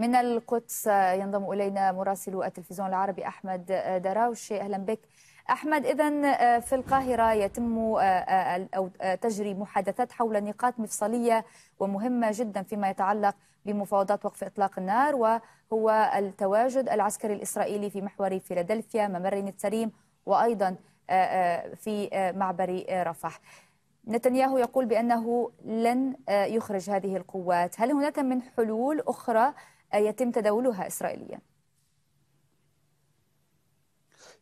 من القدس ينضم الينا مراسل التلفزيون العربي احمد دراوشي اهلا بك احمد اذا آه، في القاهره يتم آه، آه، او تجري محادثات حول نقاط مفصليه ومهمه جدا فيما يتعلق بمفاوضات وقف اطلاق النار وهو التواجد العسكري الاسرائيلي في محور فيلادلفيا ممر نتسريم وايضا في معبر رفح. نتنياهو يقول بانه لن يخرج هذه القوات، هل هناك من حلول اخرى يتم تداولها إسرائيليا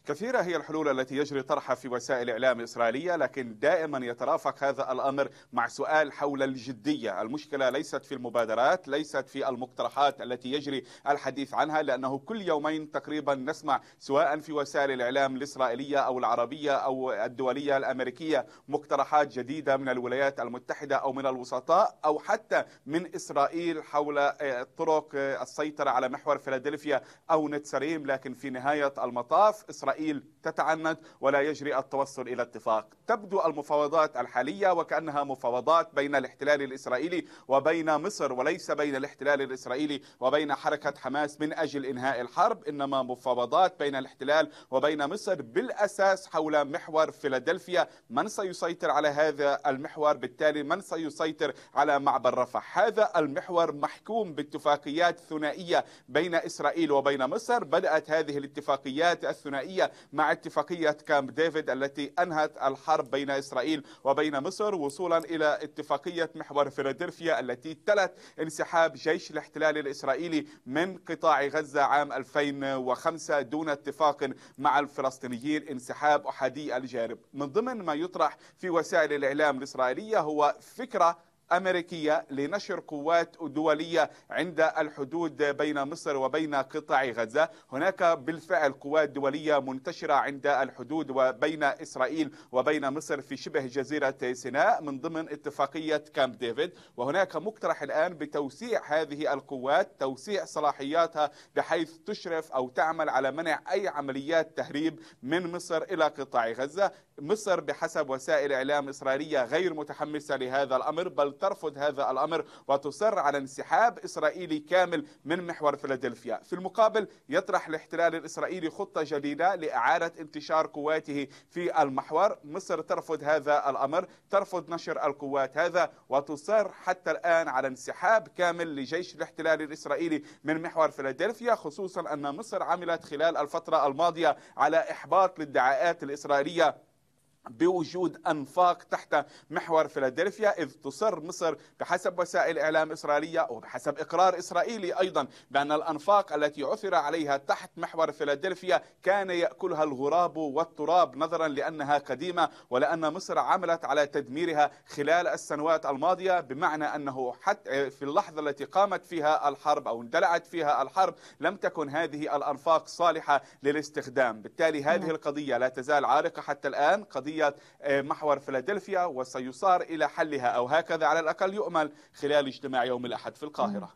كثيرة هي الحلول التي يجري طرحها في وسائل إعلام إسرائيلية لكن دائما يترافق هذا الأمر مع سؤال حول الجدية المشكلة ليست في المبادرات ليست في المقترحات التي يجري الحديث عنها لأنه كل يومين تقريبا نسمع سواء في وسائل الإعلام الإسرائيلية أو العربية أو الدولية الأمريكية مقترحات جديدة من الولايات المتحدة أو من الوسطاء أو حتى من إسرائيل حول آه، طرق آه، السيطرة على محور فيلادلفيا أو نتسريم لكن في نهاية المطاف إسرائيل إسرائيل تتعنت ولا يجري التوصل إلى اتفاق تبدو المفاوضات الحالية وكأنها مفاوضات بين الاحتلال الإسرائيلي وبين مصر وليس بين الاحتلال الإسرائيلي وبين حركة حماس من أجل إنهاء الحرب إنما مفاوضات بين الاحتلال وبين مصر بالأساس حول محور فيلادلفيا من سيسيطر على هذا المحور بالتالي من سيسيطر على معبر رفح هذا المحور محكوم باتفاقيات ثنائية بين إسرائيل وبين مصر بدأت هذه الاتفاقيات الثنائية الدولية مع اتفاقية كامب ديفيد التي أنهت الحرب بين إسرائيل وبين مصر وصولا إلى اتفاقية محور فيلادلفيا التي تلت انسحاب جيش الاحتلال الإسرائيلي من قطاع غزة عام 2005 دون اتفاق مع الفلسطينيين انسحاب أحادي الجانب من ضمن ما يطرح في وسائل الإعلام الإسرائيلية هو فكرة أمريكية لنشر قوات دولية عند الحدود بين مصر وبين قطاع غزة هناك بالفعل قوات دولية منتشرة عند الحدود وبين إسرائيل وبين مصر في شبه جزيرة سيناء من ضمن اتفاقية كامب ديفيد وهناك مقترح الآن بتوسيع هذه القوات توسيع صلاحياتها بحيث تشرف أو تعمل على منع أي عمليات تهريب من مصر إلى قطاع غزة مصر بحسب وسائل إعلام إسرائيلية غير متحمسة لهذا الأمر بل ترفض هذا الأمر وتصر على انسحاب إسرائيلي كامل من محور فيلادلفيا في المقابل يطرح الاحتلال الإسرائيلي خطة جديدة لإعادة انتشار قواته في المحور مصر ترفض هذا الأمر ترفض نشر القوات هذا وتصر حتى الآن على انسحاب كامل لجيش الاحتلال الإسرائيلي من محور فيلادلفيا خصوصا أن مصر عملت خلال الفترة الماضية على إحباط للدعاءات الإسرائيلية بوجود انفاق تحت محور فيلادلفيا اذ تصر مصر بحسب وسائل اعلام اسرائيليه وبحسب اقرار اسرائيلي ايضا بان الانفاق التي عثر عليها تحت محور فيلادلفيا كان ياكلها الغراب والتراب نظرا لانها قديمه ولان مصر عملت على تدميرها خلال السنوات الماضيه بمعنى انه حتى في اللحظه التي قامت فيها الحرب او اندلعت فيها الحرب لم تكن هذه الانفاق صالحه للاستخدام، بالتالي هذه نعم. القضيه لا تزال عالقه حتى الان قضيه قضية آه، محور فيلادلفيا وسيصار إلى حلها أو هكذا على الأقل يؤمل خلال اجتماع يوم الأحد في القاهرة